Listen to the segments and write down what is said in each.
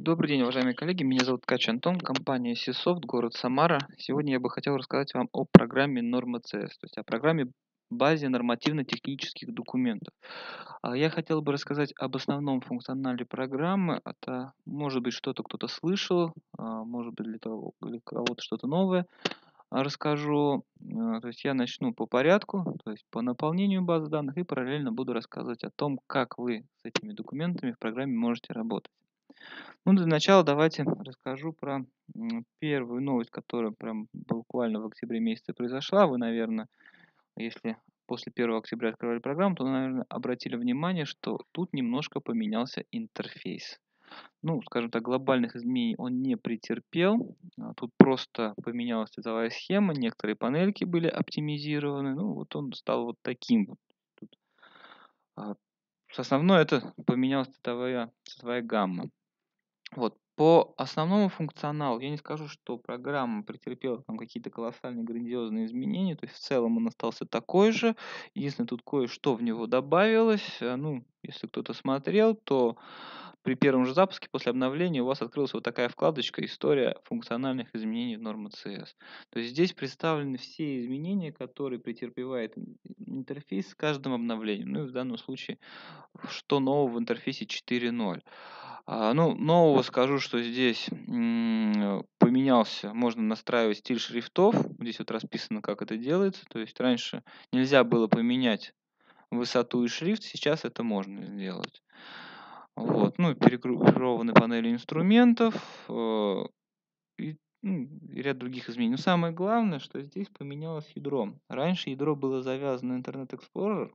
Добрый день, уважаемые коллеги. Меня зовут Ткач Антон, компания Сисофт, город Самара. Сегодня я бы хотел рассказать вам о программе Норма CS, то есть о программе базе нормативно-технических документов. А, я хотел бы рассказать об основном функционале программы. Это, может быть, что-то кто-то слышал, а, может быть, для, того, для кого-то что-то новое. А, расскажу, то есть я начну по порядку, то есть по наполнению базы данных и параллельно буду рассказывать о том, как вы с этими документами в программе можете работать. Ну, для начала давайте расскажу про первую новость, которая прям буквально в октябре месяце произошла. Вы, наверное, если после 1 октября открывали программу, то, наверное, обратили внимание, что тут немножко поменялся интерфейс. Ну, скажем так, глобальных изменений он не претерпел. А тут просто поменялась цветовая схема, некоторые панельки были оптимизированы. Ну, вот он стал вот таким вот. Тут. А, Основное это поменялась цветовая, цветовая гамма. Вот. По основному функционалу я не скажу, что программа претерпела там какие-то колоссальные грандиозные изменения, то есть в целом он остался такой же, единственное, тут кое-что в него добавилось, э, ну, если кто-то смотрел, то при первом же запуске после обновления у вас открылась вот такая вкладочка «История функциональных изменений в норма CS». То есть здесь представлены все изменения, которые претерпевает интерфейс с каждым обновлением. Ну и в данном случае, что нового в интерфейсе 4.0. А, ну, нового скажу, что здесь поменялся, можно настраивать стиль шрифтов. Здесь вот расписано, как это делается. То есть раньше нельзя было поменять высоту и шрифт, сейчас это можно сделать. Вот, ну, перегруппированы панели инструментов э, ну, и, ряд других изменений. Но самое главное, что здесь поменялось ядро. Раньше ядро было завязано Internet Explorer,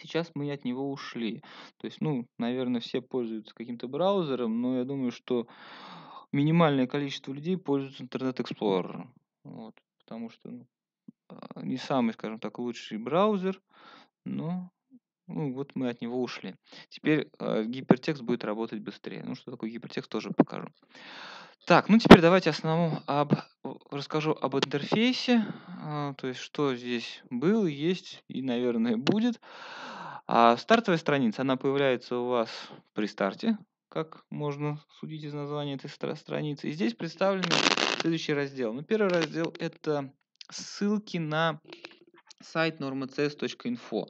сейчас мы от него ушли. То есть, ну, наверное, все пользуются каким-то браузером, но я думаю, что минимальное количество людей пользуются Internet Explorer. Вот, потому что ну, а, не самый, скажем так, лучший браузер, но ну, вот мы от него ушли. Теперь э, гипертекст будет работать быстрее. Ну, что такое гипертекст, тоже покажу. Так, ну теперь давайте основу об, расскажу об интерфейсе, э, то есть что здесь было, есть и, наверное, будет. А стартовая страница, она появляется у вас при старте, как можно судить из названия этой стра страницы. И здесь представлен следующий раздел. Ну, первый раздел – это ссылки на сайт normacs.info.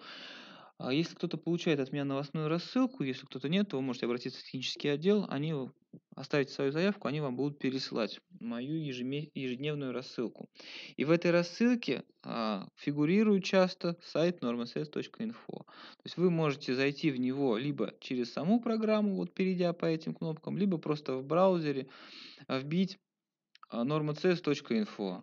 А если кто-то получает от меня новостную рассылку, если кто-то нет, то вы можете обратиться в технический отдел, они оставите свою заявку, они вам будут пересылать мою ежедневную рассылку. И в этой рассылке а, фигурирует часто сайт normasets.info. То есть вы можете зайти в него либо через саму программу, вот перейдя по этим кнопкам, либо просто в браузере вбить normacs.info. А,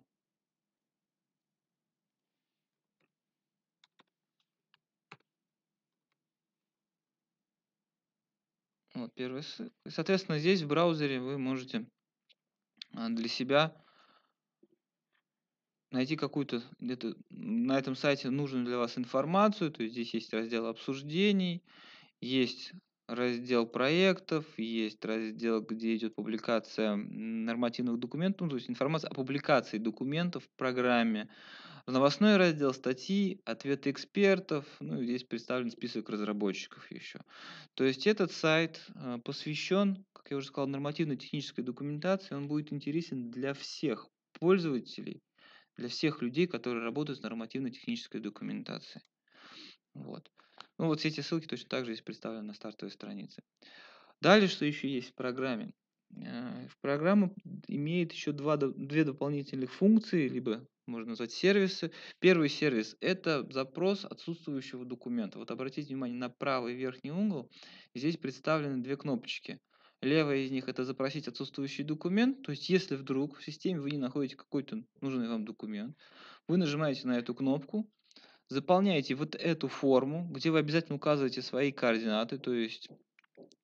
Вот первая ссылка. Соответственно, здесь в браузере вы можете а, для себя найти какую-то где-то на этом сайте нужную для вас информацию. То есть здесь есть раздел обсуждений, есть раздел проектов, есть раздел, где идет публикация нормативных документов, ну, то есть информация о публикации документов в программе, новостной раздел статьи, ответы экспертов, ну и здесь представлен список разработчиков еще. То есть этот сайт э, посвящен, как я уже сказал, нормативно-технической документации, он будет интересен для всех пользователей, для всех людей, которые работают с нормативно-технической документацией. Вот. Ну вот все эти ссылки точно также здесь представлены на стартовой странице. Далее, что еще есть в программе? Э, программа имеет еще два, две дополнительных функции, либо можно назвать сервисы. Первый сервис – это запрос отсутствующего документа. Вот обратите внимание на правый верхний угол. Здесь представлены две кнопочки. Левая из них – это запросить отсутствующий документ. То есть, если вдруг в системе вы не находите какой-то нужный вам документ, вы нажимаете на эту кнопку, заполняете вот эту форму, где вы обязательно указываете свои координаты, то есть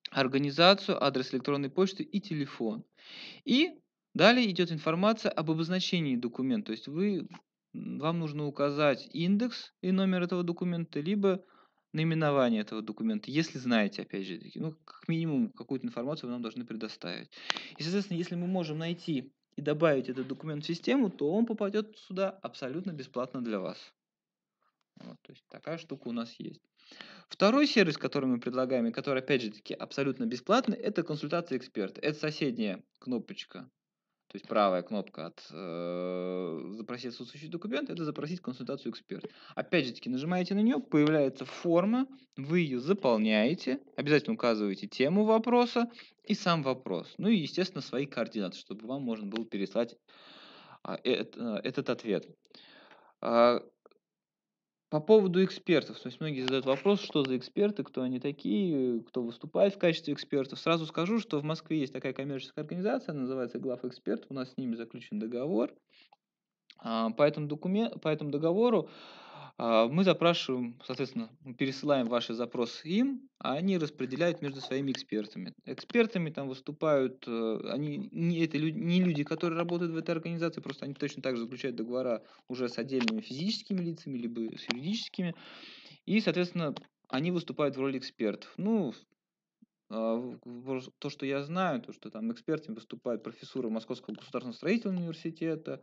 организацию, адрес электронной почты и телефон. И Далее идет информация об обозначении документа. То есть вы, вам нужно указать индекс и номер этого документа, либо наименование этого документа, если знаете, опять же, ну, как минимум какую-то информацию вы нам должны предоставить. И, соответственно, если мы можем найти и добавить этот документ в систему, то он попадет сюда абсолютно бесплатно для вас. Вот, то есть такая штука у нас есть. Второй сервис, который мы предлагаем, и который, опять же таки, абсолютно бесплатный, это консультация эксперта. Это соседняя кнопочка то есть правая кнопка от э, «Запросить отсутствующий документ» — это «Запросить консультацию эксперта». Опять же таки, нажимаете на нее, появляется форма, вы ее заполняете, обязательно указываете тему вопроса и сам вопрос. Ну и, естественно, свои координаты, чтобы вам можно было переслать а, э, э, этот ответ. А, по поводу экспертов, то есть многие задают вопрос, что за эксперты, кто они такие, кто выступает в качестве экспертов. Сразу скажу, что в Москве есть такая коммерческая организация, называется Глав Эксперт, у нас с ними заключен договор. А, по этому, документ, по этому договору а, мы запрашиваем, соответственно, пересылаем ваши запросы им, а они распределяют между своими экспертами. Экспертами там выступают, э, они не, это люди, не люди, которые работают в этой организации, просто они точно так же заключают договора уже с отдельными физическими лицами, либо с юридическими. И, соответственно, они выступают в роли экспертов. Ну, а, то, что я знаю, то, что там экспертами выступают профессора Московского государственного строительного университета,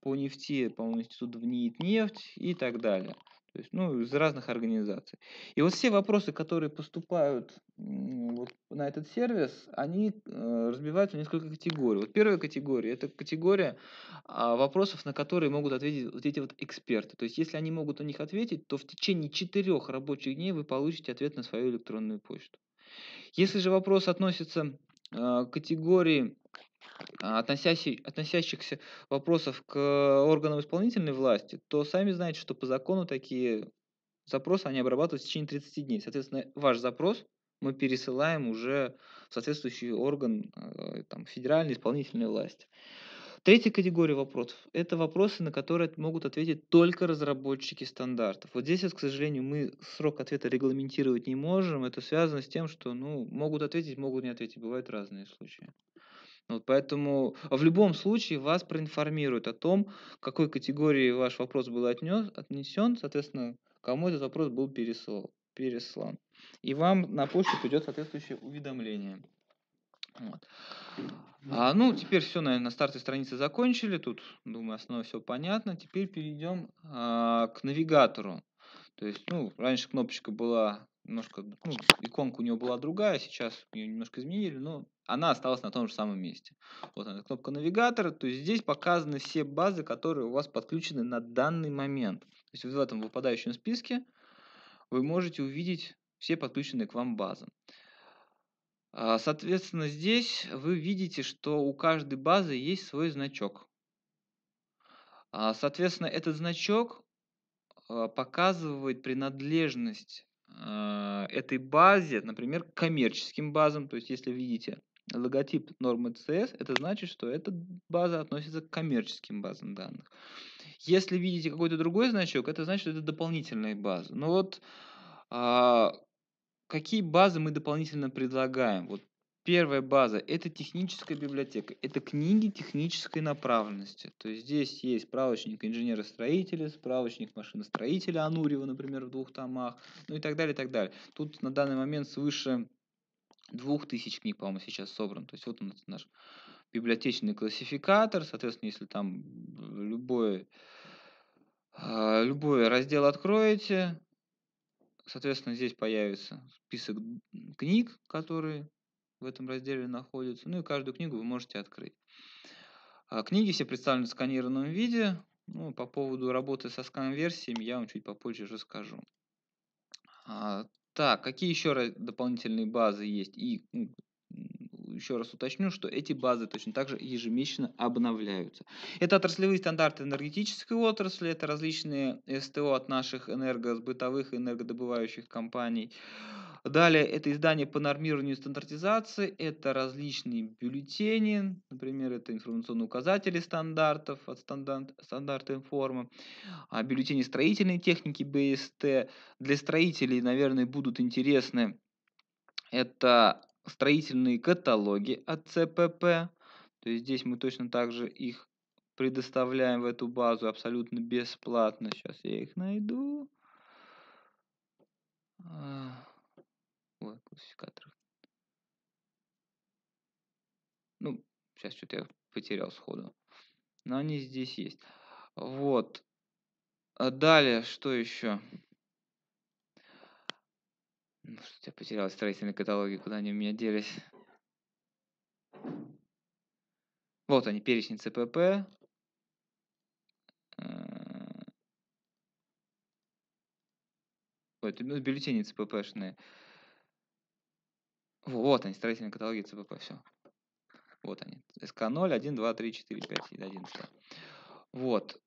по нефти, по-моему, институт в НИИТ нефть и так далее. То есть, ну, из разных организаций. И вот все вопросы, которые поступают вот, на этот сервис, они э, разбиваются в несколько категорий. Вот первая категория – это категория э, вопросов, на которые могут ответить вот эти вот эксперты. То есть, если они могут на них ответить, то в течение четырех рабочих дней вы получите ответ на свою электронную почту. Если же вопрос относится э, к категории а, относящихся вопросов к органам исполнительной власти, то сами знаете, что по закону такие запросы они обрабатываются в течение 30 дней. Соответственно, ваш запрос мы пересылаем уже в соответствующий орган э, там, федеральной исполнительной власти. Третья категория вопросов – это вопросы, на которые могут ответить только разработчики стандартов. Вот здесь, вот, к сожалению, мы срок ответа регламентировать не можем. Это связано с тем, что ну, могут ответить, могут не ответить. Бывают разные случаи. Вот поэтому а в любом случае вас проинформируют о том, к какой категории ваш вопрос был отнес, отнесен, соответственно, кому этот вопрос был пересол, переслан. И вам на почту придет соответствующее уведомление. Вот. А, ну, теперь все, наверное, на старте страницы закончили. Тут, думаю, основное все понятно. Теперь перейдем а, к навигатору. То есть, ну, раньше кнопочка была немножко, ну, иконка у него была другая, сейчас ее немножко изменили, но она осталась на том же самом месте. Вот она, кнопка навигатора, то есть здесь показаны все базы, которые у вас подключены на данный момент. То есть в этом выпадающем списке вы можете увидеть все подключенные к вам базы. А, соответственно, здесь вы видите, что у каждой базы есть свой значок. А, соответственно, этот значок а, показывает принадлежность а, этой базе, например, коммерческим базам. То есть, если видите логотип нормы CS, это значит, что эта база относится к коммерческим базам данных. Если видите какой-то другой значок, это значит, что это дополнительная база. Но ну вот а, какие базы мы дополнительно предлагаем? Вот Первая база – это техническая библиотека. Это книги технической направленности. То есть здесь есть справочник инженера-строителя, справочник машиностроителя Анурева, например, в двух томах, ну и так далее, и так далее. Тут на данный момент свыше двух тысяч книг, по-моему, сейчас собран. То есть вот он наш библиотечный классификатор. Соответственно, если там любой, а, любой раздел откроете, соответственно, здесь появится список книг, которые в этом разделе находятся. Ну и каждую книгу вы можете открыть. А книги все представлены в сканированном виде. Ну, по поводу работы со скан-версиями я вам чуть попозже расскажу. А, так, какие еще дополнительные базы есть? И еще раз уточню, что эти базы точно так же ежемесячно обновляются. Это отраслевые стандарты энергетической отрасли, это различные СТО от наших энергосбытовых и энергодобывающих компаний. Далее это издание по нормированию и стандартизации, это различные бюллетени, например, это информационные указатели стандартов от стандарт, стандарта информа, бюллетени строительной техники БСТ. Для строителей, наверное, будут интересны это строительные каталоги от ЦПП, то есть здесь мы точно также их предоставляем в эту базу абсолютно бесплатно. Сейчас я их найду. А, в классификаторах. Ну, сейчас что-то я потерял сходу. Но они здесь есть. Вот. А далее, что еще? Ну, что-то я потерял строительные каталоги, куда они у меня делись. Вот они, перечень ЦПП. Ой, это ну, бюллетени ЦППшные. Вот они, строительные каталоги ЦПП, все. Вот они. СК0, 1, 2, 3, 4, 5 и 11. Вот.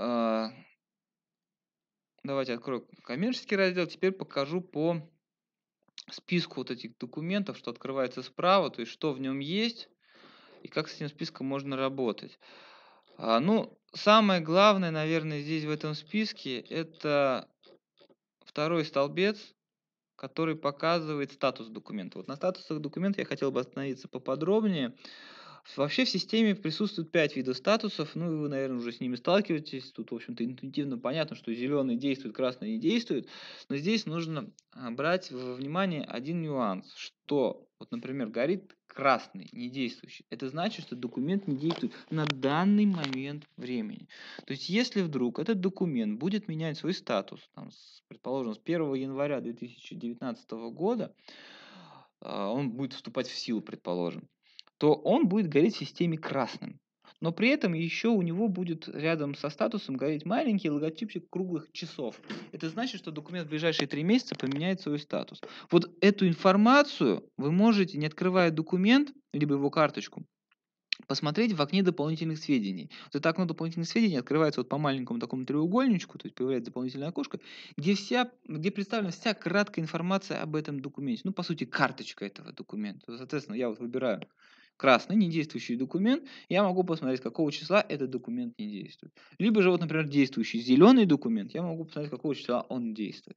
А, давайте открою коммерческий раздел. Теперь покажу по списку вот этих документов, что открывается справа, то есть что в нем есть и как с этим списком можно работать. А, ну, самое главное, наверное, здесь в этом списке это второй столбец который показывает статус документа. Вот на статусах документа я хотел бы остановиться поподробнее. Вообще в системе присутствует 5 видов статусов, ну и вы, наверное, уже с ними сталкиваетесь. Тут, в общем-то, интуитивно понятно, что зеленый действует, красный не действует. Но здесь нужно а, брать во внимание один нюанс, что вот, например, горит красный, недействующий. Это значит, что документ не действует на данный момент времени. То есть, если вдруг этот документ будет менять свой статус, там, с, предположим, с 1 января 2019 года, э, он будет вступать в силу, предположим, то он будет гореть в системе красным но при этом еще у него будет рядом со статусом гореть маленький логотипчик круглых часов. Это значит, что документ в ближайшие три месяца поменяет свой статус. Вот эту информацию вы можете, не открывая документ, либо его карточку, посмотреть в окне дополнительных сведений. Вот это окно дополнительных сведений открывается вот по маленькому такому треугольничку, то есть появляется дополнительное окошко, где, вся, где представлена вся краткая информация об этом документе. Ну, по сути, карточка этого документа. Соответственно, я вот выбираю красный недействующий документ, я могу посмотреть, какого числа этот документ не действует. Либо же, вот, например, действующий зеленый документ, я могу посмотреть, какого числа он действует.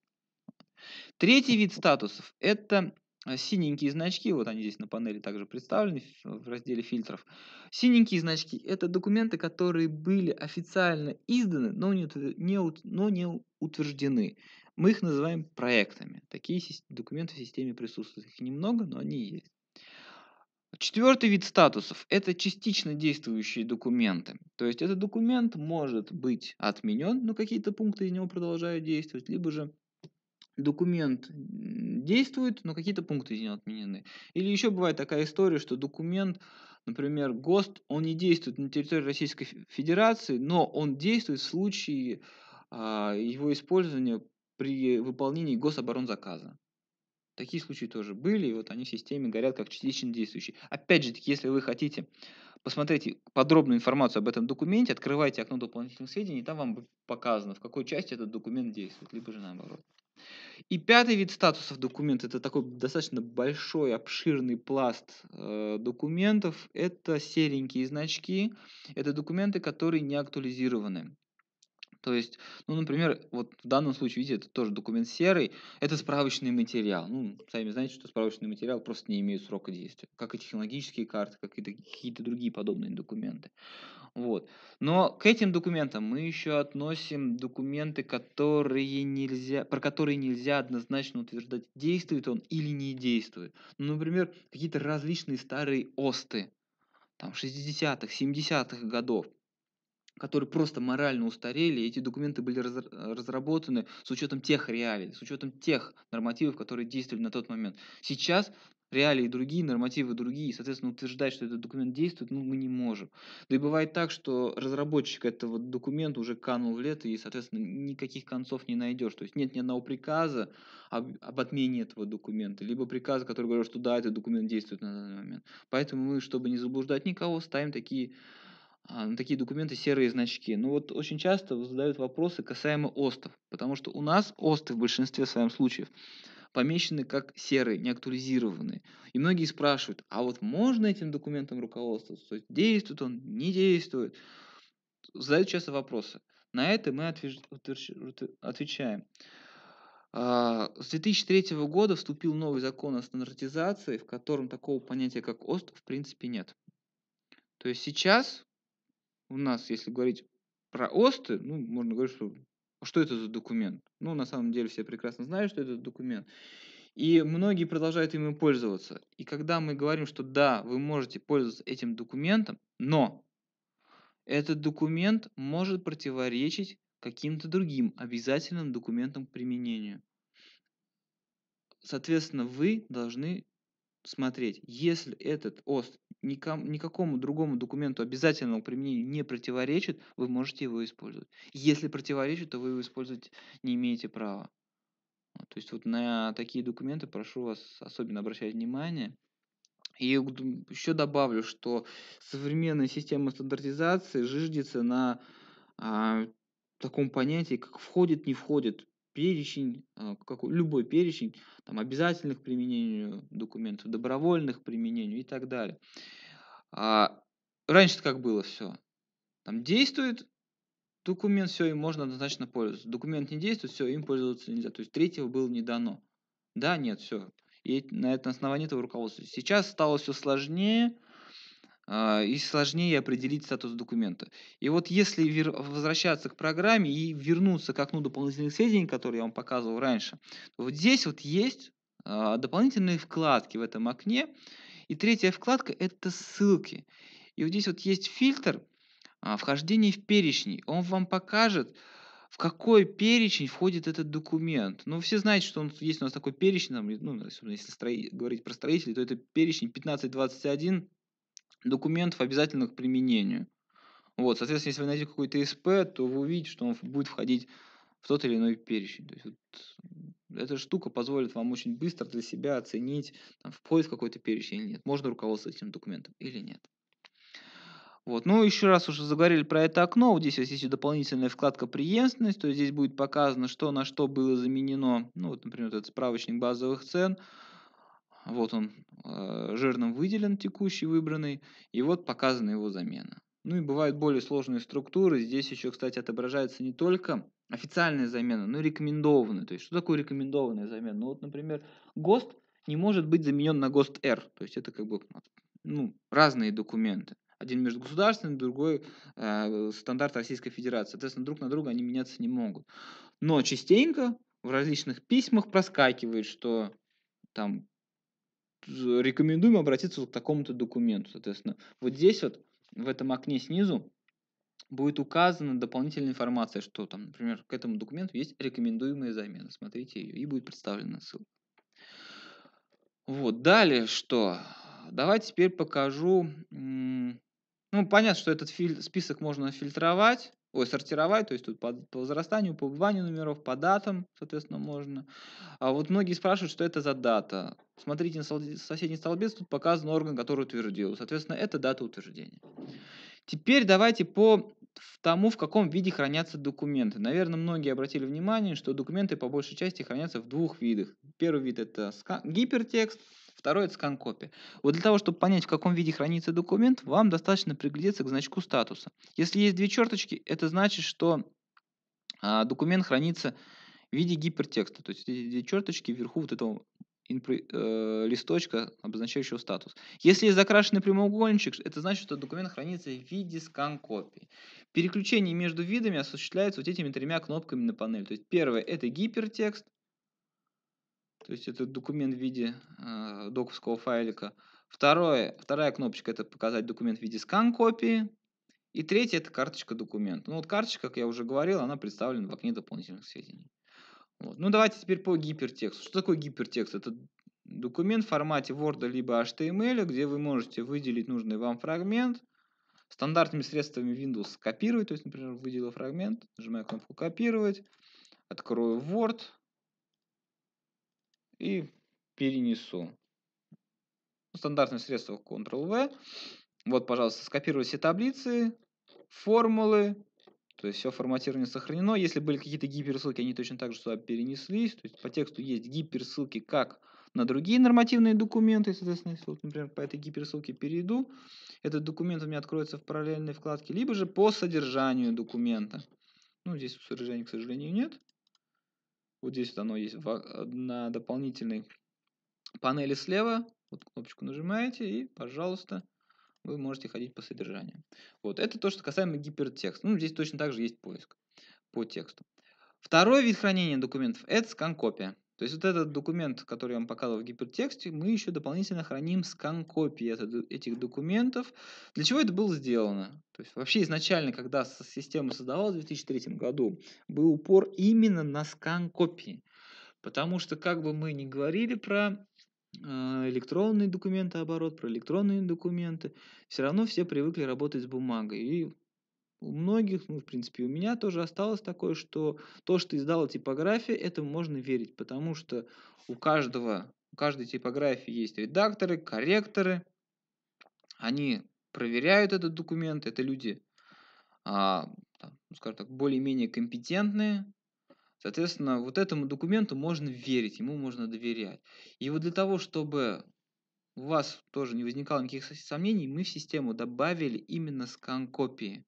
Третий вид статусов – это э, синенькие значки, вот они здесь на панели также представлены в разделе фильтров. Синенькие значки – это документы, которые были официально изданы, но не, но не утверждены. Мы их называем проектами. Такие документы в системе присутствуют. Их немного, но они есть. Четвертый вид статусов – это частично действующие документы. То есть этот документ может быть отменен, но какие-то пункты из него продолжают действовать, либо же документ действует, но какие-то пункты из него отменены. Или еще бывает такая история, что документ, например, ГОСТ, он не действует на территории Российской Федерации, но он действует в случае э, его использования при выполнении гособоронзаказа. Такие случаи тоже были, и вот они в системе горят как частично действующие. Опять же, если вы хотите посмотреть подробную информацию об этом документе, открывайте окно дополнительных сведений, и там вам показано, в какой части этот документ действует, либо же наоборот. И пятый вид статусов документа, это такой достаточно большой, обширный пласт э, документов, это серенькие значки, это документы, которые не актуализированы. То есть, ну, например, вот в данном случае, видите, это тоже документ серый, это справочный материал. Ну, сами знаете, что справочный материал просто не имеет срока действия, как и технологические карты, как и какие-то другие подобные документы. Вот. Но к этим документам мы еще относим документы, которые нельзя, про которые нельзя однозначно утверждать, действует он или не действует. Ну, например, какие-то различные старые ОСТы, там, 60-х, 70-х годов которые просто морально устарели, и эти документы были раз, э, разработаны с учетом тех реалий, с учетом тех нормативов, которые действовали на тот момент. Сейчас реалии другие, нормативы другие, соответственно, утверждать, что этот документ действует, ну, мы не можем. Да и бывает так, что разработчик этого документа уже канул в лето, и, соответственно, никаких концов не найдешь. То есть нет ни одного приказа об, об отмене этого документа, либо приказа, который говорит, что да, этот документ действует на данный момент. Поэтому мы, чтобы не заблуждать никого, ставим такие а, такие документы серые значки. Ну вот очень часто задают вопросы касаемо ОСТов, потому что у нас ОСТы в большинстве своем случаев помещены как серые, неактуализированные. И многие спрашивают, а вот можно этим документом руководствоваться? Действует он, не действует? Задают часто вопросы. На это мы отвечаем. А, с 2003 года вступил новый закон о стандартизации, в котором такого понятия, как ОСТ, в принципе нет. То есть сейчас у нас, если говорить про ОСТы, ну, можно говорить, что что это за документ? Ну, на самом деле все прекрасно знают, что это документ. И многие продолжают им пользоваться. И когда мы говорим, что да, вы можете пользоваться этим документом, но этот документ может противоречить каким-то другим обязательным документам к применению. Соответственно, вы должны смотреть. Если этот ОСТ ником, никакому другому документу обязательного применения не противоречит, вы можете его использовать. Если противоречит, то вы его использовать не имеете права. То есть вот на такие документы прошу вас особенно обращать внимание. И еще добавлю, что современная система стандартизации жиждется на а, таком понятии, как входит, не входит перечень, а, какой, любой перечень там, обязательных к применению документов, добровольных к применению и так далее. А раньше как было все? Там действует документ, все, им можно однозначно пользоваться. Документ не действует, все, им пользоваться нельзя. То есть третьего было не дано. Да, нет, все. И на этом основании этого руководства. Сейчас стало все сложнее, а, и сложнее определить статус документа. И вот если вер... возвращаться к программе и вернуться к окну дополнительных сведений, которые я вам показывал раньше, вот здесь вот есть а, дополнительные вкладки в этом окне. И третья вкладка – это ссылки. И вот здесь вот есть фильтр а, «Вхождение в перечни». Он вам покажет, в какой перечень входит этот документ. Ну, все знаете, что он, есть у нас такой перечень, там, ну, если говорить про строителей, то это перечень 1521 документов, обязательных к применению. Вот, соответственно, если вы найдете какой-то СП, то вы увидите, что он будет входить в тот или иной перечень. То есть вот, эта штука позволит вам очень быстро для себя оценить, там, входит в какой-то перечень или нет, можно руководствоваться этим документом или нет. Вот. Ну, еще раз уже заговорили про это окно. Вот здесь вот есть дополнительная вкладка «Преемственность», то есть здесь будет показано, что на что было заменено, ну, вот, например, вот этот справочник базовых цен – вот он э, жирным выделен, текущий выбранный, и вот показана его замена. Ну и бывают более сложные структуры. Здесь еще, кстати, отображается не только официальная замена, но и рекомендованная. То есть, что такое рекомендованная замена? Ну вот, например, ГОСТ не может быть заменен на ГОСТ-Р. То есть, это как бы ну, разные документы. Один межгосударственный, другой э, стандарт Российской Федерации. Соответственно, друг на друга они меняться не могут. Но частенько в различных письмах проскакивает, что там рекомендуем обратиться к такому-то документу. Соответственно, вот здесь вот, в этом окне снизу, будет указана дополнительная информация, что там, например, к этому документу есть рекомендуемая замена. Смотрите ее, и будет представлена ссылка. Вот, далее что? Давайте теперь покажу. Ну, понятно, что этот список можно фильтровать ой, сортировать, то есть тут по, по возрастанию, по убыванию номеров, по датам, соответственно, можно. А вот многие спрашивают, что это за дата. Смотрите, на соседний столбец тут показан орган, который утвердил. Соответственно, это дата утверждения. Теперь давайте по тому, в каком виде хранятся документы. Наверное, многие обратили внимание, что документы по большей части хранятся в двух видах. Первый вид это гипертекст, Второе – это скан-копия. Вот для того, чтобы понять, в каком виде хранится документ, вам достаточно приглядеться к значку статуса. Если есть две черточки, это значит, что а, документ хранится в виде гипертекста. То есть эти две черточки вверху вот этого э, листочка, обозначающего статус. Если есть закрашенный прямоугольничек, это значит, что документ хранится в виде скан-копии. Переключение между видами осуществляется вот этими тремя кнопками на панели. То есть первое – это гипертекст, то есть это документ в виде э, доковского файлика. Второе, вторая кнопочка это показать документ в виде скан копии. И третье это карточка документ. Ну вот карточка, как я уже говорил, она представлена в окне дополнительных сведений. Вот. Ну давайте теперь по гипертексту. Что такое гипертекст? Это документ в формате Word либо HTML, где вы можете выделить нужный вам фрагмент, стандартными средствами Windows скопировать, то есть, например, выделил фрагмент, нажимаю кнопку «Копировать», открою Word, и перенесу. Стандартное средство Ctrl-V. Вот, пожалуйста, скопировать все таблицы, формулы, то есть все форматирование сохранено. Если были какие-то гиперссылки, они точно так же сюда перенеслись. То есть по тексту есть гиперссылки как на другие нормативные документы. Соответственно, если, вот, например, по этой гиперссылке перейду, этот документ у меня откроется в параллельной вкладке, либо же по содержанию документа. Ну, здесь содержания, к сожалению, нет. Вот здесь вот оно есть э, на дополнительной панели слева. Вот кнопочку нажимаете и, пожалуйста, вы можете ходить по содержанию. Вот, это то, что касаемо гипертекста. Ну, здесь точно так же есть поиск по тексту. Второй вид хранения документов – это скан-копия. То есть вот этот документ, который я вам показывал в гипертексте, мы еще дополнительно храним скан-копии этих документов. Для чего это было сделано? То есть вообще изначально, когда система создавалась в 2003 году, был упор именно на скан-копии. Потому что как бы мы ни говорили про а, электронный документооборот, про электронные документы, все равно все привыкли работать с бумагой. И у многих, ну, в принципе, у меня тоже осталось такое, что то, что издала типография, этому можно верить, потому что у каждого, у каждой типографии есть редакторы, корректоры, они проверяют этот документ, это люди, а, там, ну, скажем так, более-менее компетентные, соответственно, вот этому документу можно верить, ему можно доверять. И вот для того, чтобы у вас тоже не возникало никаких сомнений, мы в систему добавили именно скан копии.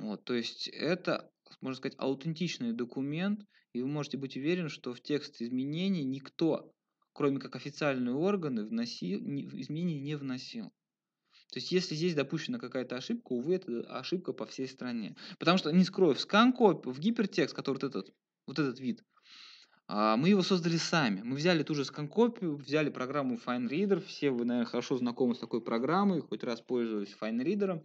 Вот, то есть это, можно сказать, аутентичный документ, и вы можете быть уверены, что в текст изменений никто, кроме как официальные органы, вносил, изменений не вносил. То есть, если здесь допущена какая-то ошибка, увы, это ошибка по всей стране. Потому что, не скрою, в сканко, в гипертекст, который вот этот, вот этот вид, а, мы его создали сами. Мы взяли ту же сканкопию, взяли программу FineReader. Все вы, наверное, хорошо знакомы с такой программой, хоть раз пользовались FineReader.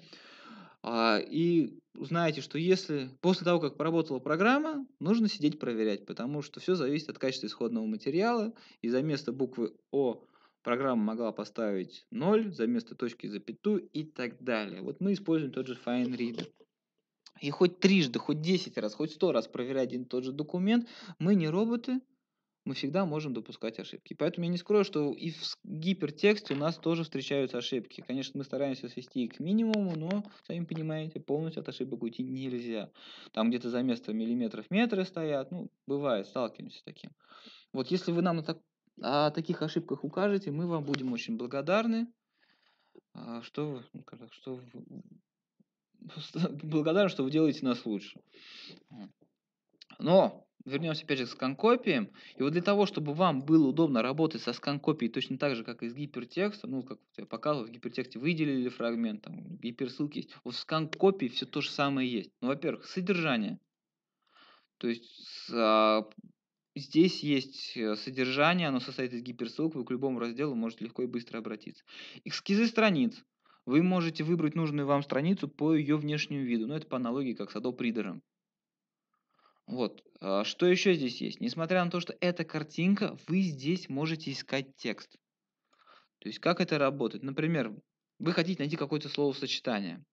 А, и знаете, что если после того, как поработала программа, нужно сидеть проверять, потому что все зависит от качества исходного материала, и за место буквы О программа могла поставить 0, за место точки запятую и так далее. Вот мы используем тот же FineReader И хоть трижды, хоть десять раз, хоть сто раз проверяя один и тот же документ, мы не роботы, мы всегда можем допускать ошибки. Поэтому я не скрою, что и в гипертексте у нас тоже встречаются ошибки. Конечно, мы стараемся свести их к минимуму, но, сами понимаете, полностью от ошибок уйти нельзя. Там где-то за место миллиметров метры стоят, ну, бывает, сталкиваемся с таким. Вот если вы нам о таких ошибках укажете, мы вам будем очень благодарны, а, что, ну, что благодарны, что вы делаете нас лучше. Но вернемся опять же к скан И вот для того, чтобы вам было удобно работать со сканкопией точно так же, как и с гипертекстом, ну, как я показывал, в гипертексте выделили фрагмент, там, гиперссылки есть. Вот в сканкопии все то же самое есть. Ну, во-первых, содержание. То есть а, здесь есть э, содержание, оно состоит из гиперссылок, вы к любому разделу можете легко и быстро обратиться. Эскизы страниц. Вы можете выбрать нужную вам страницу по ее внешнему виду. Ну, это по аналогии как с Adobe Reader. Вот, а, что еще здесь есть? Несмотря на то, что это картинка, вы здесь можете искать текст. То есть, как это работает? Например, вы хотите найти какое-то словосочетание.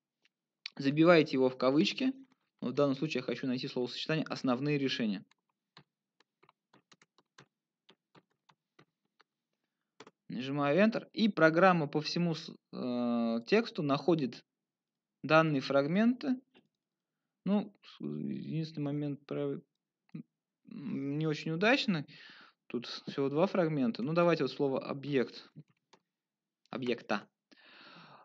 Забиваете его в кавычки. В данном случае я хочу найти словосочетание «основные решения». Нажимаю Enter, и программа по всему э, тексту находит данные фрагменты ну, единственный момент про не очень удачный. Тут всего два фрагмента. Ну, давайте вот слово объект. Объекта.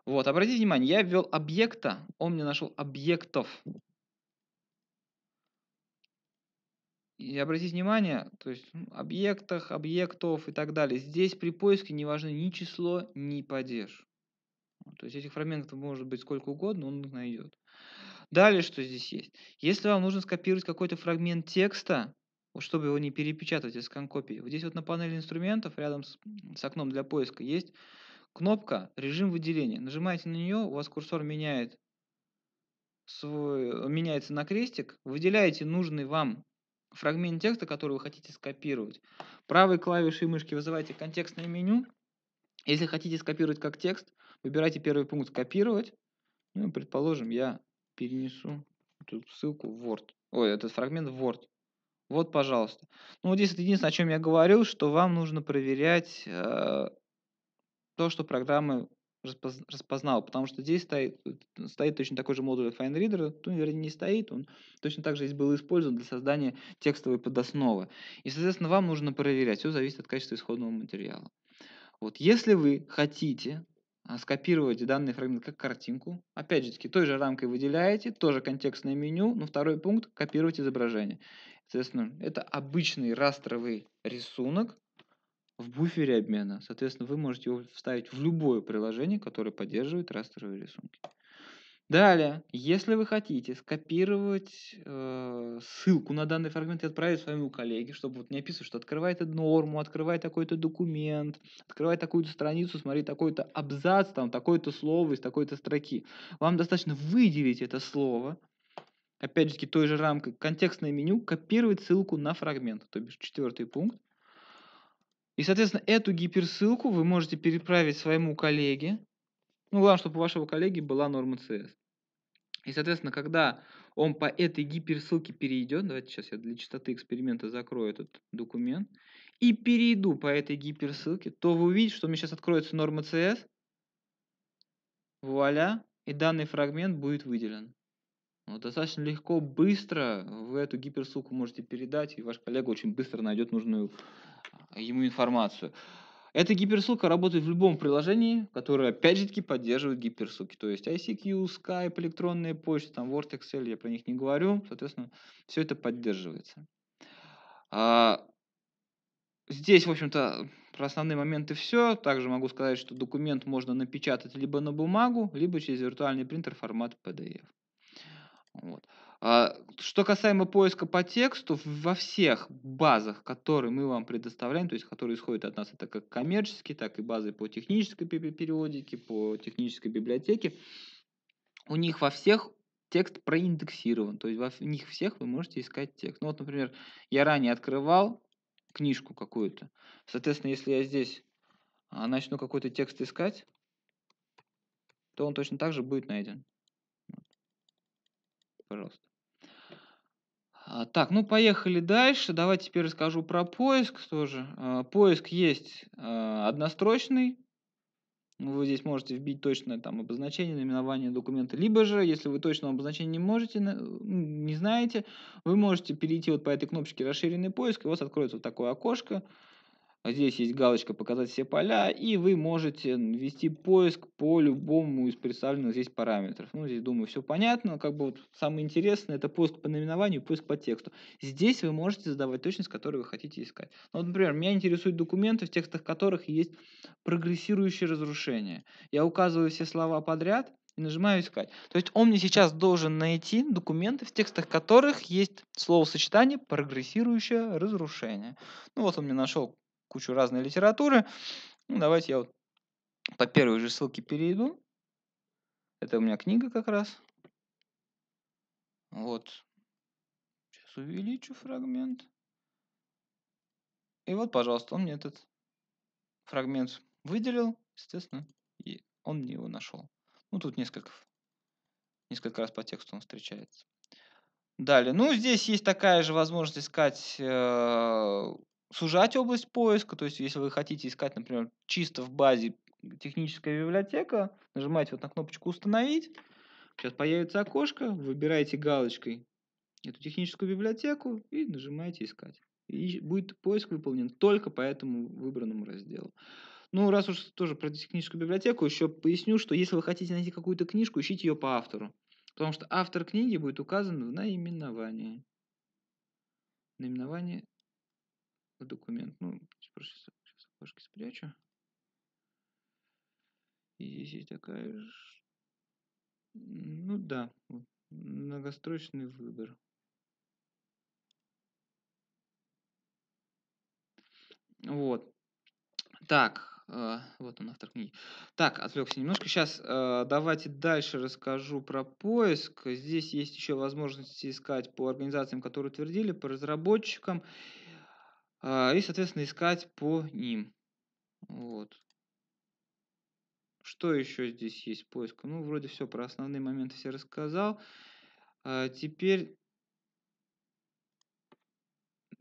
Вот, обратите внимание, я ввел объекта, он мне нашел объектов. И обратите внимание, то есть ну, объектах, объектов и так далее. Здесь при поиске не важно ни число, ни падеж. То есть этих фрагментов может быть сколько угодно, он их найдет. Далее, что здесь есть? Если вам нужно скопировать какой-то фрагмент текста, чтобы его не перепечатывать, из сканкопии, вот здесь вот на панели инструментов, рядом с, с окном для поиска, есть кнопка «Режим выделения». Нажимаете на нее, у вас курсор меняет свой, меняется на крестик, выделяете нужный вам фрагмент текста, который вы хотите скопировать. Правой клавишей мышки вызываете контекстное меню. Если хотите скопировать как текст, выбирайте первый пункт "скопировать". Ну, предположим, я перенесу эту ссылку в Word. Ой, этот фрагмент в Word. Вот, пожалуйста. Ну, вот здесь это единственное, о чем я говорил, что вам нужно проверять э, то, что программа распознала, потому что здесь стоит, стоит точно такой же модуль FineReader, ну, вернее, не стоит, он точно так же здесь был использован для создания текстовой подосновы. И, соответственно, вам нужно проверять, все зависит от качества исходного материала. Вот, если вы хотите а, скопировать данный фрагмент как картинку. Опять же таки, той же рамкой выделяете, тоже контекстное меню, но второй пункт – копировать изображение. Соответственно, это обычный растровый рисунок в буфере обмена. Соответственно, вы можете его вставить в любое приложение, которое поддерживает растровые рисунки. Далее, если вы хотите скопировать э, ссылку на данный фрагмент и отправить своему коллеге, чтобы вот не описывать, что открывает эту норму, открывает такой-то документ, открывает такую-то страницу, смотри такой-то абзац, там такое-то слово из такой-то строки. Вам достаточно выделить это слово, опять же той же рамкой, контекстное меню, копировать ссылку на фрагмент, то бишь четвертый пункт. И, соответственно, эту гиперссылку вы можете переправить своему коллеге, ну, главное, чтобы у вашего коллеги была норма CS. И, соответственно, когда он по этой гиперссылке перейдет, давайте сейчас я для чистоты эксперимента закрою этот документ, и перейду по этой гиперссылке, то вы увидите, что у меня сейчас откроется норма CS, вуаля, и данный фрагмент будет выделен. Вот, достаточно легко, быстро вы эту гиперссылку можете передать, и ваш коллега очень быстро найдет нужную а, ему информацию. Эта гиперссылка работает в любом приложении, которое, опять же таки, поддерживает гиперссылки. То есть ICQ, Skype, электронная почта, там Word, Excel, я про них не говорю. Соответственно, все это поддерживается. А, здесь, в общем-то, про основные моменты все. Также могу сказать, что документ можно напечатать либо на бумагу, либо через виртуальный принтер формат PDF. Вот. А, что касаемо поиска по тексту, во всех базах, которые мы вам предоставляем, то есть которые исходят от нас, это как коммерческие, так и базы по технической периодике, по технической библиотеке, у них во всех текст проиндексирован, то есть во них всех вы можете искать текст. Ну вот, например, я ранее открывал книжку какую-то, соответственно, если я здесь а, начну какой-то текст искать, то он точно так же будет найден. Пожалуйста. А, так, ну поехали дальше. Давайте теперь расскажу про поиск тоже. А, поиск есть а, однострочный. Вы здесь можете вбить точное там обозначение, наименование документа. Либо же, если вы точного обозначения не можете, не знаете, вы можете перейти вот по этой кнопочке «Расширенный поиск», и у вас откроется вот такое окошко, а здесь есть галочка «Показать все поля», и вы можете ввести поиск по любому из представленных здесь параметров. Ну, здесь, думаю, все понятно. Как бы вот самое интересное – это поиск по наименованию, поиск по тексту. Здесь вы можете задавать точность, которую вы хотите искать. Ну, вот, например, меня интересуют документы, в текстах которых есть прогрессирующее разрушение. Я указываю все слова подряд и нажимаю «Искать». То есть он мне сейчас должен найти документы, в текстах которых есть словосочетание «прогрессирующее разрушение». Ну, вот он мне нашел кучу разной литературы. Ну, давайте я вот по первой же ссылке перейду. Это у меня книга как раз. Вот. Сейчас увеличу фрагмент. И вот, пожалуйста, он мне этот фрагмент выделил. Естественно, и он мне его нашел. Ну, тут несколько, несколько раз по тексту он встречается. Далее. Ну, здесь есть такая же возможность искать э, сужать область поиска, то есть если вы хотите искать, например, чисто в базе техническая библиотека, нажимаете вот на кнопочку «Установить», сейчас появится окошко, выбираете галочкой эту техническую библиотеку и нажимаете «Искать». И будет поиск выполнен только по этому выбранному разделу. Ну, раз уж тоже про техническую библиотеку, еще поясню, что если вы хотите найти какую-то книжку, ищите ее по автору. Потому что автор книги будет указан в наименовании. Наименование в документ. Ну, сейчас, типа, сейчас окошки спрячу. И здесь есть такая же... Ну да, многострочный выбор. Вот. Так, э, вот он автор книги. Так, отвлекся немножко. Сейчас э, давайте дальше расскажу про поиск. Здесь есть еще возможность искать по организациям, которые утвердили, по разработчикам. А, и, соответственно, искать по ним. Вот. Что еще здесь есть поиск Ну, вроде все, про основные моменты все рассказал. А, теперь...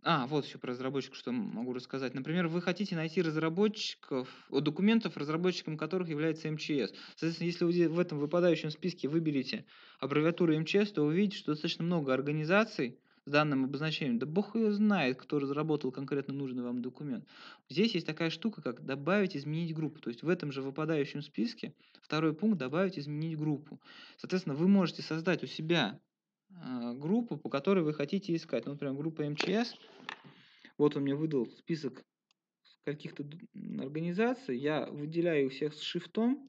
А, вот еще про разработчиков, что могу рассказать. Например, вы хотите найти разработчиков, документов, разработчиком которых является МЧС. Соответственно, если вы в этом выпадающем списке выберете аббревиатуру МЧС, то увидите, что достаточно много организаций, с данным обозначением. Да бог ее знает, кто разработал конкретно нужный вам документ. Здесь есть такая штука, как добавить, изменить группу. То есть в этом же выпадающем списке второй пункт добавить, изменить группу. Соответственно, вы можете создать у себя а, группу, по которой вы хотите искать. Ну, например, группа МЧС. Вот он мне выдал список каких-то организаций. Я выделяю всех с шифтом,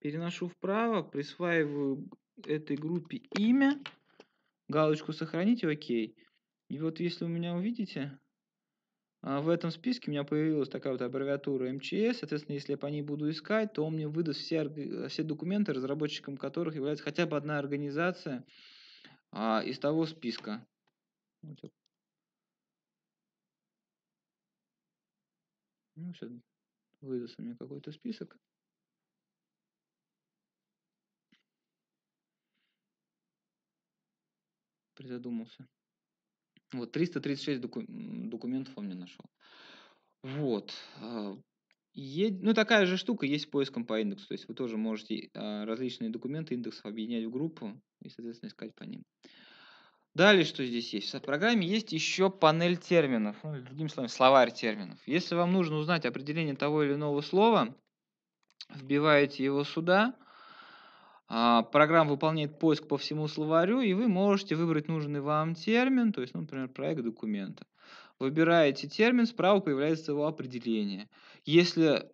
переношу вправо, присваиваю этой группе имя – галочку сохранить и окей. И вот если у меня увидите, а, в этом списке у меня появилась такая вот аббревиатура МЧС. Соответственно, если я по ней буду искать, то он мне выдаст все, все документы, разработчиком которых является хотя бы одна организация а, из того списка. Ну, сейчас у меня какой-то список. призадумался. Вот, 336 доку документов он мне нашел. Вот. А, е ну, такая же штука есть с поиском по индексу. То есть вы тоже можете а, различные документы индексов объединять в группу и, соответственно, искать по ним. Далее, что здесь есть? В программе есть еще панель терминов, ну, другими словами, словарь терминов. Если вам нужно узнать определение того или иного слова, вбиваете его сюда – а, программа выполняет поиск по всему словарю, и вы можете выбрать нужный вам термин, то есть, ну, например, проект документа. Выбираете термин, справа появляется его определение. Если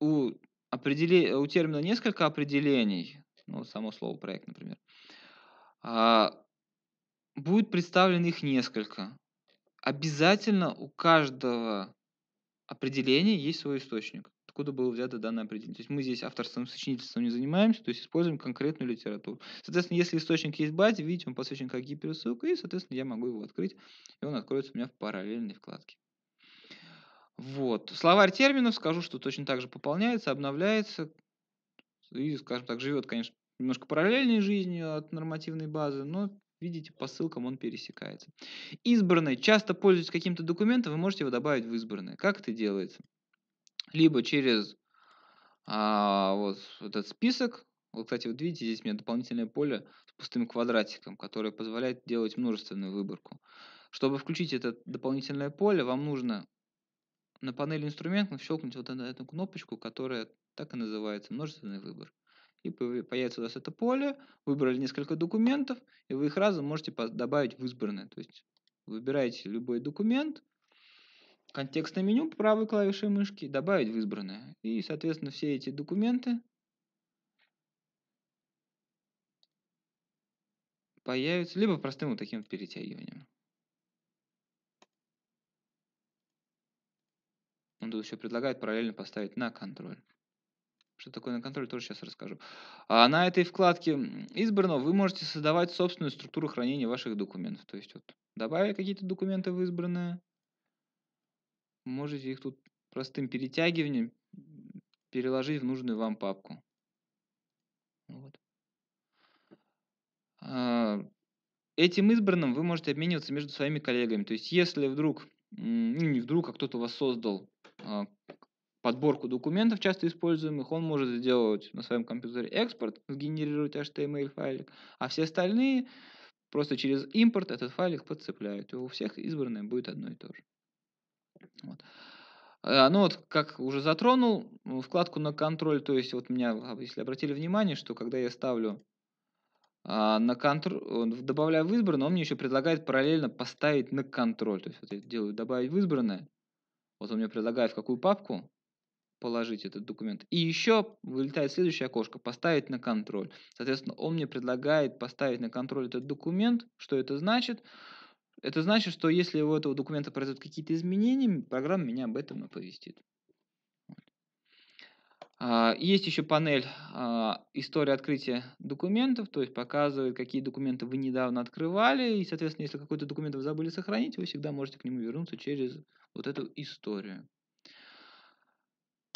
у, определи... у термина несколько определений, ну, само слово проект, например, а, будет представлено их несколько. Обязательно у каждого определения есть свой источник откуда было взято данное определение. То есть мы здесь авторством сочинительством не занимаемся, то есть используем конкретную литературу. Соответственно, если источник есть в базе, видите, он посвящен как гиперссылка, и, соответственно, я могу его открыть, и он откроется у меня в параллельной вкладке. Вот. Словарь терминов, скажу, что точно так же пополняется, обновляется, и, скажем так, живет, конечно, немножко параллельной жизнью от нормативной базы, но Видите, по ссылкам он пересекается. Избранный. Часто пользуясь каким-то документом, вы можете его добавить в избранное. Как это делается? либо через а, вот этот список. Вот, кстати, вот видите, здесь у меня дополнительное поле с пустым квадратиком, которое позволяет делать множественную выборку. Чтобы включить это дополнительное поле, вам нужно на панели инструментов щелкнуть вот на эту кнопочку, которая так и называется множественный выбор. И появится у вас это поле, выбрали несколько документов, и вы их разом можете добавить в избранное. То есть выбираете любой документ, контекстное меню правой клавишей мышки, добавить в избранное. И, соответственно, все эти документы появятся, либо простым вот таким перетягиванием. Он тут еще предлагает параллельно поставить на контроль. Что такое на контроль, тоже сейчас расскажу. А на этой вкладке избранного вы можете создавать собственную структуру хранения ваших документов. То есть вот добавили какие-то документы в избранное, можете их тут простым перетягиванием переложить в нужную вам папку. Вот. А, этим избранным вы можете обмениваться между своими коллегами. То есть, если вдруг, ну, не вдруг, а кто-то у вас создал а, подборку документов, часто используемых, он может сделать на своем компьютере экспорт, сгенерировать HTML файлик, а все остальные просто через импорт этот файлик подцепляют. И у всех избранное будет одно и то же. Вот. А, ну вот, как уже затронул, ну, вкладку на контроль, то есть вот меня, а, если обратили внимание, что когда я ставлю а, на контроль, добавляю в избранное, он мне еще предлагает параллельно поставить на контроль. То есть вот я делаю добавить в избранное, вот он мне предлагает в какую папку положить этот документ. И еще вылетает следующее окошко, поставить на контроль. Соответственно, он мне предлагает поставить на контроль этот документ. Что это значит? Это значит, что если у этого документа произойдут какие-то изменения, программа меня об этом оповестит. А, есть еще панель а, истории открытия документов», то есть показывает, какие документы вы недавно открывали, и, соответственно, если какой-то документ вы забыли сохранить, вы всегда можете к нему вернуться через вот эту историю.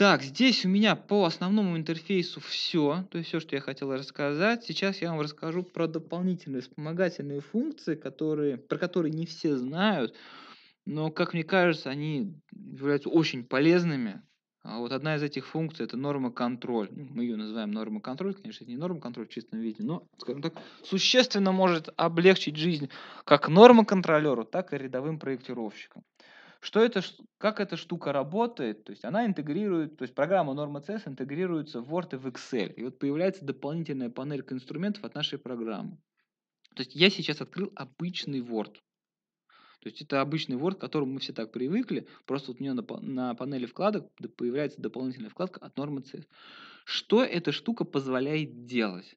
Так, здесь у меня по основному интерфейсу все, то есть все, что я хотел рассказать. Сейчас я вам расскажу про дополнительные вспомогательные функции, которые, про которые не все знают, но, как мне кажется, они являются очень полезными. А вот одна из этих функций – это норма контроль. Ну, мы ее называем норма контроль, конечно, это не норма контроль в чистом виде, но, скажем так, существенно может облегчить жизнь как норма контролеру, так и рядовым проектировщикам. Что это, как эта штука работает? То есть она интегрирует, то есть программа Norma CS интегрируется в Word и в Excel. И вот появляется дополнительная панелька инструментов от нашей программы. То есть я сейчас открыл обычный Word. То есть это обычный Word, к которому мы все так привыкли. Просто вот у меня на, на панели вкладок появляется дополнительная вкладка от Norma CS. Что эта штука позволяет делать?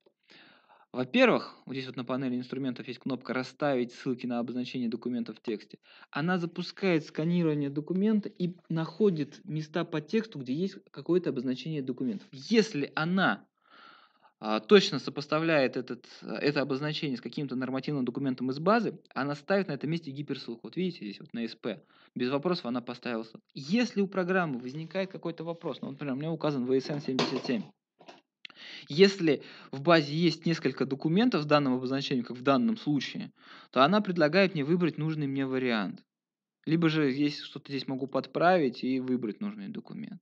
Во-первых, вот здесь вот на панели инструментов есть кнопка «Расставить ссылки на обозначение документа в тексте». Она запускает сканирование документа и находит места по тексту, где есть какое-то обозначение документов. Если она а, точно сопоставляет этот, это обозначение с каким-то нормативным документом из базы, она ставит на этом месте гиперссылку. Вот видите здесь вот на SP. Без вопросов она поставила. Если у программы возникает какой-то вопрос, ну, например, у меня указан VSN 77, если в базе есть несколько документов с данным обозначением, как в данном случае, то она предлагает мне выбрать нужный мне вариант. Либо же здесь что-то здесь могу подправить и выбрать нужный документ.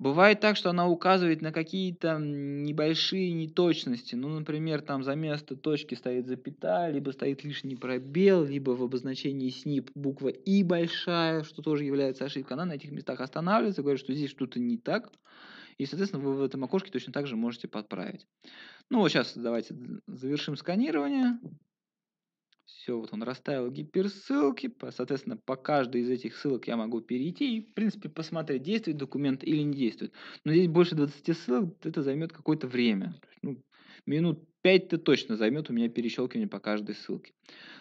Бывает так, что она указывает на какие-то небольшие неточности. Ну, например, там за место точки стоит запятая, либо стоит лишний пробел, либо в обозначении СНИП буква И большая, что тоже является ошибкой. Она на этих местах останавливается, говорит, что здесь что-то не так. И, соответственно, вы в этом окошке точно так же можете подправить. Ну, вот сейчас давайте завершим сканирование. Все, вот он расставил гиперссылки. Соответственно, по каждой из этих ссылок я могу перейти и, в принципе, посмотреть, действует документ или не действует. Но здесь больше 20 ссылок, это займет какое-то время. Ну, минут 5-то точно займет у меня перещелкивание по каждой ссылке.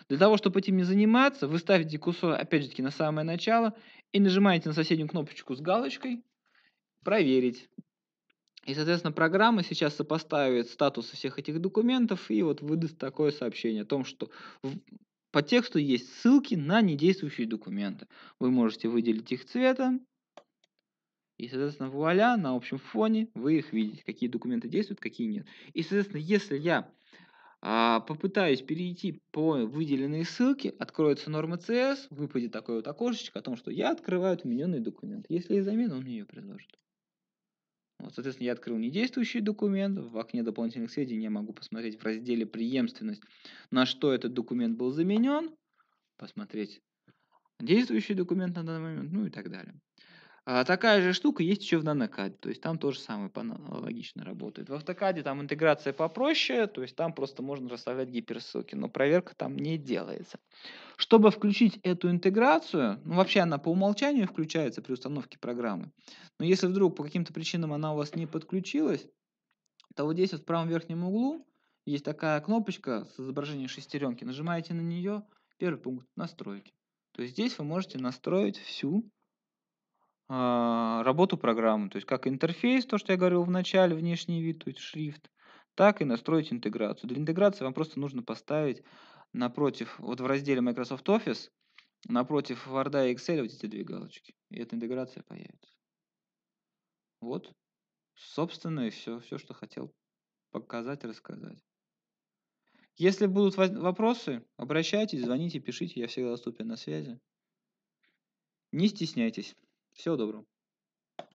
Для того, чтобы этим не заниматься, вы ставите курсор, опять же таки, на самое начало и нажимаете на соседнюю кнопочку с галочкой «Проверить». И, соответственно, программа сейчас сопоставит статусы всех этих документов и вот выдаст такое сообщение о том, что в, по тексту есть ссылки на недействующие документы. Вы можете выделить их цветом, и, соответственно, вуаля, на общем фоне вы их видите, какие документы действуют, какие нет. И, соответственно, если я а, попытаюсь перейти по выделенной ссылке, откроется норма CS, выпадет такое вот окошечко о том, что я открываю отмененный документ. Если я замену, он мне ее предложит. Вот, соответственно, я открыл недействующий документ. В окне дополнительных сведений я могу посмотреть в разделе «Преемственность», на что этот документ был заменен, посмотреть действующий документ на данный момент, ну и так далее. А, такая же штука есть еще в нанокаде, то есть там тоже самое аналогично работает. В автокаде там интеграция попроще, то есть там просто можно расставлять гиперссылки, но проверка там не делается. Чтобы включить эту интеграцию, ну вообще она по умолчанию включается при установке программы, но если вдруг по каким-то причинам она у вас не подключилась, то вот здесь вот в правом верхнем углу есть такая кнопочка с изображением шестеренки, нажимаете на нее, первый пункт «Настройки». То есть здесь вы можете настроить всю а, работу программы, то есть как интерфейс, то, что я говорил в начале, внешний вид, то есть шрифт, так и настроить интеграцию. Для интеграции вам просто нужно поставить напротив, вот в разделе Microsoft Office, напротив Word и Excel вот эти две галочки, и эта интеграция появится. Вот, собственно, и все, все, что хотел показать, рассказать. Если будут вопросы, обращайтесь, звоните, пишите, я всегда доступен на связи. Не стесняйтесь всего доброго